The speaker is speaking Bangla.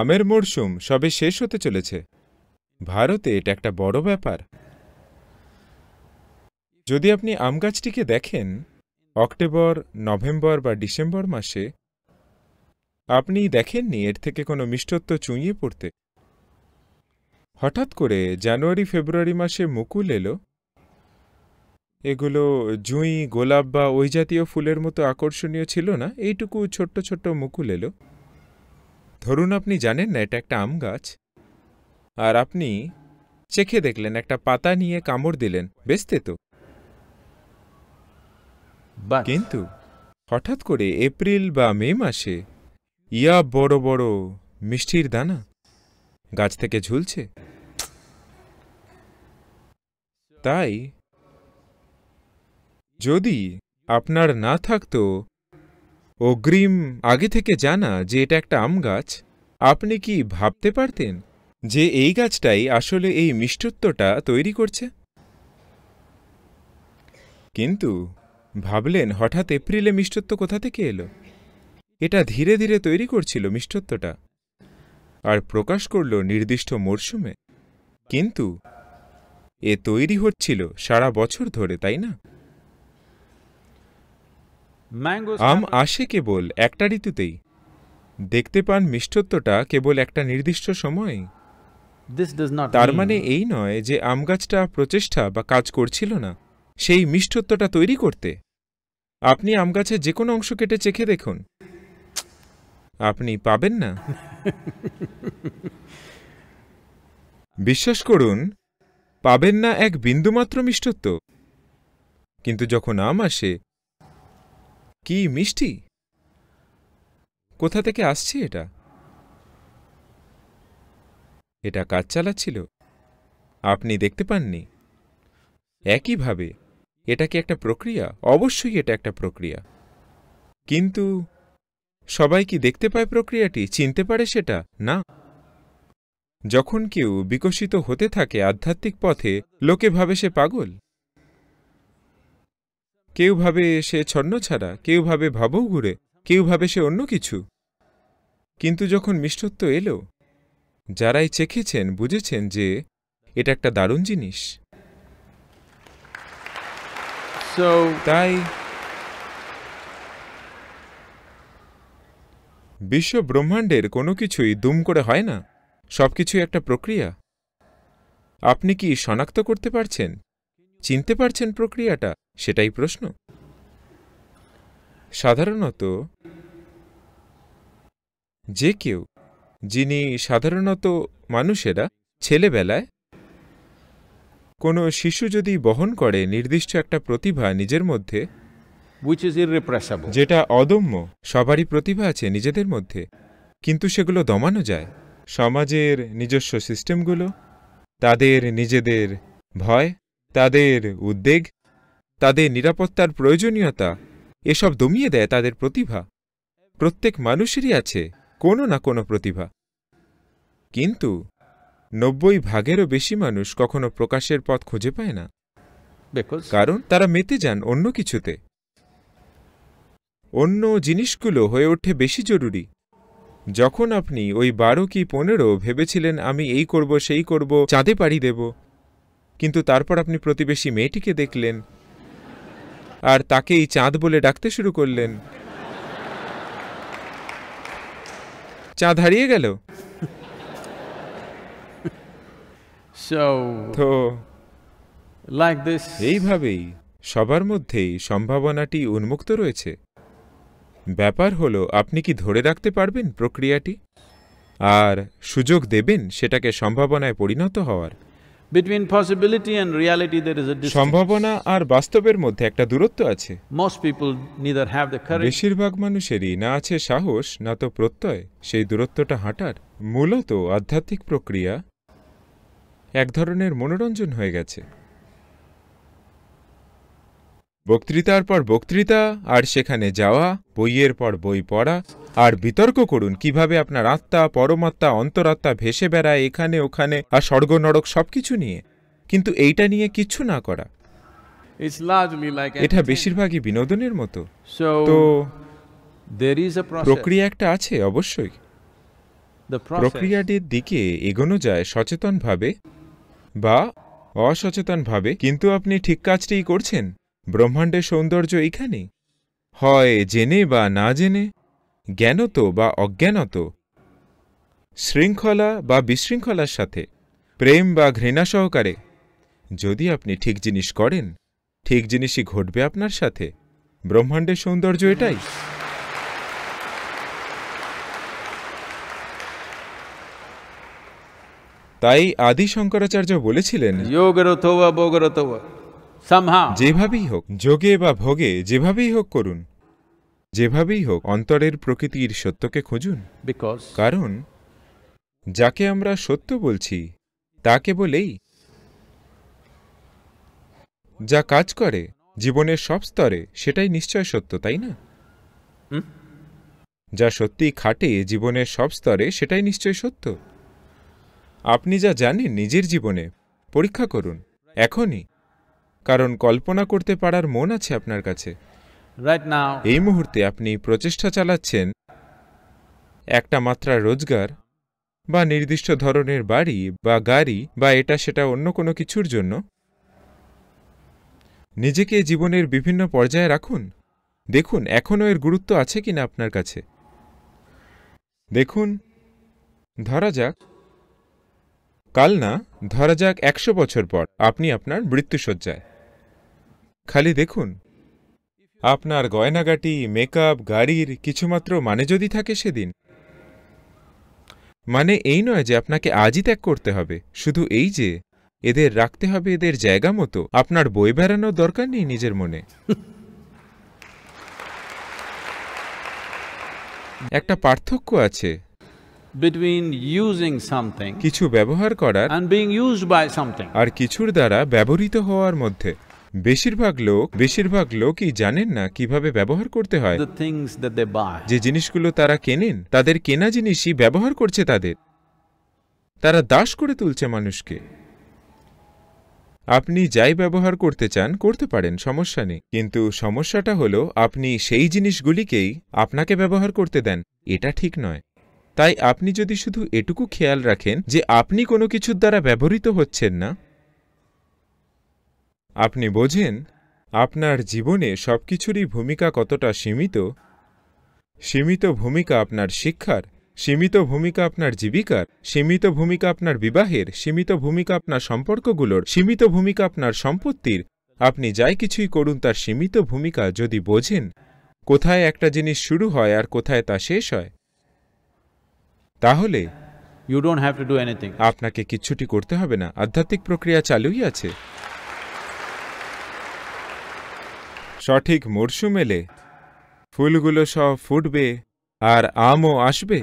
আমের মরশুম সবে শেষ হতে চলেছে ভারতে এটা একটা বড় ব্যাপার যদি আপনি আম গাছটিকে দেখেন অক্টোবর নভেম্বর বা ডিসেম্বর মাসে আপনি দেখেননি এর থেকে কোনো মিষ্টত্ব চুঁইয়ে পড়তে হঠাৎ করে জানুয়ারি ফেব্রুয়ারি মাসে মুকুল এলো এগুলো জুঁই গোলাপ বা ওই জাতীয় ফুলের মতো আকর্ষণীয় ছিল না এইটুকু ছোট্ট ছোট্ট মুকুল এলো ধরুন আপনি জানেন না এটা একটা আম গাছ আর আপনি চেখে দেখলেন একটা পাতা নিয়ে কামড় দিলেন বেসতে তো কিন্তু হঠাৎ করে এপ্রিল বা মে মাসে ইয়া বড় বড় মিষ্টির দানা গাছ থেকে ঝুলছে তাই যদি আপনার না থাকতো অগ্রিম আগে থেকে জানা যে এটা একটা আম গাছ আপনি কি ভাবতে পারতেন যে এই গাছটাই আসলে এই মিষ্টত্বটা তৈরি করছে কিন্তু ভাবলেন হঠাৎ এপ্রিলে মিষ্টত্ব কোথা থেকে এলো এটা ধীরে ধীরে তৈরি করছিল মিষ্টত্বটা আর প্রকাশ করল নির্দিষ্ট মরশুমে কিন্তু এ তৈরি হচ্ছিল সারা বছর ধরে তাই না আম আসে কেবল একটা ঋতুতেই দেখতে পান মিষ্টত্বটা কেবল একটা নির্দিষ্ট সময় তার মানে এই নয় যে আম গাছটা প্রচেষ্টা বা কাজ করছিল না সেই মিষ্টত্বটা তৈরি করতে আপনি আম গাছের যে কোনো অংশ কেটে চেখে দেখুন আপনি পাবেন না বিশ্বাস করুন পাবেন না এক বিন্দুমাত্র মিষ্টত্ব কিন্তু যখন আম আসে কি মিষ্টি কোথা থেকে আসছে এটা এটা কাজ চালাচ্ছিল আপনি দেখতে পাননি একইভাবে এটা কি একটা প্রক্রিয়া অবশ্যই এটা একটা প্রক্রিয়া কিন্তু সবাই কি দেখতে পায় প্রক্রিয়াটি চিনতে পারে সেটা না যখন কেউ বিকশিত হতে থাকে আধ্যাত্মিক পথে লোকে ভাবে সে পাগল কেউ ভাবে সে ছন্ন ছাড়া কেউ ভাবে ভাবও ঘুরে কেউ ভাবে সে অন্য কিছু কিন্তু যখন মিষ্টত্ব এলো যারাই চেখেছেন বুঝেছেন যে এটা একটা দারুণ জিনিস তাই বিশ্ব ব্রহ্মাণ্ডের কোনো কিছুই দুম করে হয় না সবকিছুই একটা প্রক্রিয়া আপনি কি শনাক্ত করতে পারছেন চিনতে পারছেন প্রক্রিয়াটা সেটাই প্রশ্ন সাধারণত যে কেউ যিনি সাধারণত মানুষেরা ছেলেবেলায় কোনো শিশু যদি বহন করে নির্দিষ্ট একটা প্রতিভা নিজের মধ্যে যেটা অদম্য সবারই প্রতিভা আছে নিজেদের মধ্যে কিন্তু সেগুলো দমানো যায় সমাজের নিজস্ব সিস্টেমগুলো তাদের নিজেদের ভয় তাদের উদ্বেগ তাদের নিরাপত্তার প্রয়োজনীয়তা এসব দমিয়ে দেয় তাদের প্রতিভা প্রত্যেক মানুষেরই আছে কোনো না কোনো প্রতিভা কিন্তু নব্বই ভাগেরও বেশি মানুষ কখনো প্রকাশের পথ খুঁজে পায় না কারণ তারা মেতে যান অন্য কিছুতে অন্য জিনিসগুলো হয়ে ওঠে বেশি জরুরি যখন আপনি ওই বারো কি পনেরো ভেবেছিলেন আমি এই করব সেই করব চাঁদে পাড়ি দেব কিন্তু তারপর আপনি প্রতিবেশী মেয়েটিকে দেখলেন আর এই চাঁদ বলে ডাকতে শুরু করলেন চাঁদ হারিয়ে গেল এইভাবেই সবার মধ্যেই সম্ভাবনাটি উন্মুক্ত রয়েছে ব্যাপার হলো আপনি কি ধরে রাখতে পারবেন প্রক্রিয়াটি আর সুযোগ দেবেন সেটাকে সম্ভাবনায় পরিণত হওয়ার সম্ভাবনা আর বাস্তবের মধ্যে একটা দূরত্ব আছে বেশিরভাগ মানুষেরই না আছে সাহস না তো প্রত্যয় সেই দূরত্বটা হাঁটার মূলত আধ্যাত্মিক প্রক্রিয়া এক ধরনের মনোরঞ্জন হয়ে গেছে বক্তৃতার পর বক্তৃতা আর সেখানে যাওয়া বইয়ের পর বই পড়া আর বিতর্ক করুন কিভাবে আপনার আত্মা পরমাত্মা অন্তরাত্মা ভেসে বেড়ায় এখানে ওখানে আর স্বর্গ নরক সবকিছু নিয়ে কিন্তু এইটা নিয়ে কিচ্ছু না করা এটা বেশিরভাগই বিনোদনের মতো তো প্রক্রিয়া একটা আছে অবশ্যই প্রক্রিয়াটির দিকে এগোনো যায় সচেতনভাবে বা অসচেতনভাবে কিন্তু আপনি ঠিক কাজটিই করছেন ব্রহ্মাণ্ডের সৌন্দর্য এইখানে হয় জেনে বা না জেনে জ্ঞানত বা অজ্ঞানত শৃঙ্খলা বা বিশৃঙ্খলার সাথে প্রেম বা ঘৃণা সহকারে যদি আপনি ঠিক জিনিস করেন ঠিক জিনিসই ঘটবে আপনার সাথে ব্রহ্মাণ্ডের সৌন্দর্য এটাই তাই আদি শঙ্করাচার্য বলেছিলেন যোগরথবা বগরথবা যেভাবেই হোক যোগে বা ভোগে যেভাবেই হোক করুন যেভাবেই হোক অন্তরের প্রকৃতির সত্যকে খুঁজুন কারণ যাকে আমরা সত্য বলছি তাকে বলেই যা কাজ করে জীবনের সব স্তরে সেটাই নিশ্চয় সত্য তাই না যা সত্যি খাটে জীবনের সব স্তরে সেটাই নিশ্চয় সত্য আপনি যা জানেন নিজের জীবনে পরীক্ষা করুন এখনই কারণ কল্পনা করতে পারার মন আছে আপনার কাছে এই মুহূর্তে আপনি প্রচেষ্টা চালাচ্ছেন একটা মাত্রা রোজগার বা নির্দিষ্ট ধরনের বাড়ি বা গাড়ি বা এটা সেটা অন্য কোনো কিছুর জন্য নিজেকে জীবনের বিভিন্ন পর্যায়ে রাখুন দেখুন এখনও এর গুরুত্ব আছে কিনা আপনার কাছে দেখুন ধরা যাক কাল না ধরা যাক একশো বছর পর আপনি আপনার মৃত্যুসজ্জায় খালি দেখুন আপনার গয়নাগাটি মেকআপ গাড়ির কিছুমাত্র মানে যদি থাকে সেদিন মানে এই নয় যে আপনাকে আজই ত্যাগ করতে হবে শুধু এই যে এদের রাখতে হবে এদের জায়গা মতো আপনার বই বেড়ানোর দরকার নেই নিজের মনে একটা পার্থক্য আছে between ইউজিং something কিছু ব্যবহার করার আর কিছুর দ্বারা ব্যবহৃত হওয়ার মধ্যে বেশিরভাগ লোক বেশিরভাগ লোকই জানেন না কিভাবে ব্যবহার করতে হয় যে জিনিসগুলো তারা কেনেন তাদের কেনা জিনিসই ব্যবহার করছে তাদের তারা দাস করে তুলছে মানুষকে আপনি যাই ব্যবহার করতে চান করতে পারেন সমস্যা নেই কিন্তু সমস্যাটা হলো আপনি সেই জিনিসগুলিকেই আপনাকে ব্যবহার করতে দেন এটা ঠিক নয় তাই আপনি যদি শুধু এটুকু খেয়াল রাখেন যে আপনি কোনো কিছুর দ্বারা ব্যবহৃত হচ্ছেন না আপনি বোঝেন আপনার জীবনে সব কিছুরই ভূমিকা কতটা সীমিত সীমিত ভূমিকা আপনার শিক্ষার সীমিত ভূমিকা আপনার জীবিকার সীমিত ভূমিকা আপনার বিবাহের সীমিত ভূমিকা আপনার সম্পর্কগুলোর সীমিত ভূমিকা আপনার সম্পত্তির আপনি যাই কিছুই করুন তার সীমিত ভূমিকা যদি বোঝেন কোথায় একটা জিনিস শুরু হয় আর কোথায় তা শেষ হয় তাহলে you don't have to do anything আপনাকে কিছুটি করতে হবে না আধ্যাত্মিক প্রক্রিয়া চালুই আছে সঠিক মরশুম এলে ফুলগুলো সব ফুটবে আর আমও আসবে